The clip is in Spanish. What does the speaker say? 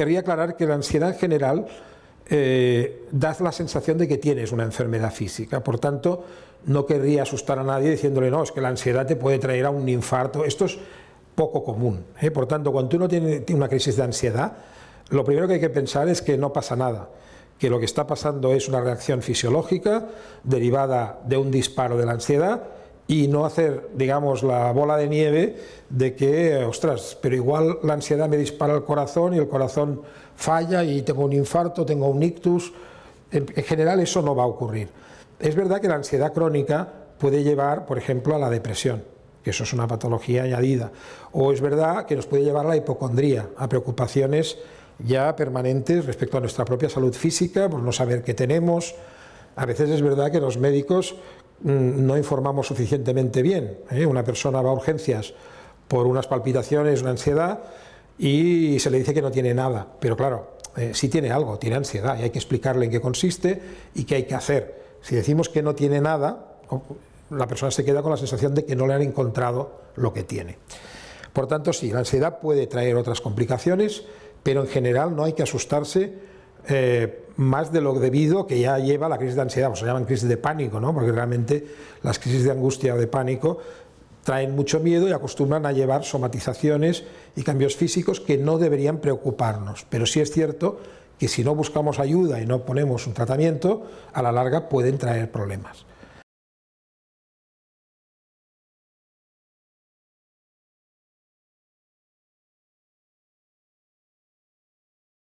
querría aclarar que la ansiedad en general eh, da la sensación de que tienes una enfermedad física, por tanto, no querría asustar a nadie diciéndole, no, es que la ansiedad te puede traer a un infarto, esto es poco común, ¿eh? por tanto, cuando uno tiene una crisis de ansiedad, lo primero que hay que pensar es que no pasa nada, que lo que está pasando es una reacción fisiológica derivada de un disparo de la ansiedad, y no hacer, digamos, la bola de nieve de que, ostras, pero igual la ansiedad me dispara el corazón y el corazón falla y tengo un infarto, tengo un ictus. En, general eso no va a ocurrir. Es verdad que la ansiedad crónica puede llevar, por ejemplo, a la depresión, que eso es una patología añadida. O es verdad que nos puede llevar a la hipocondría, a preocupaciones ya permanentes respecto a nuestra propia salud física, por no saber qué tenemos. A veces es verdad que los médicos Mm, no informamos suficientemente bien. ¿eh? Una persona va a urgencias por unas palpitaciones, una ansiedad, y se le dice que no tiene nada. Pero claro, eh, sí tiene algo, tiene ansiedad, y hay que explicarle en qué consiste y qué hay que hacer. Si decimos que no tiene nada, la persona se queda con la sensación de que no le han encontrado lo que tiene. Por tanto, sí, la ansiedad puede traer otras complicaciones, pero en general no hay que asustarse eh, más de lo debido que ya lleva la crisis de ansiedad, o se llaman crisis de pánico, ¿no? porque realmente las crisis de angustia o de pánico traen mucho miedo y acostumbran a llevar somatizaciones y cambios físicos que no deberían preocuparnos. Pero sí es cierto que si no buscamos ayuda y no ponemos un tratamiento, a la larga pueden traer problemas.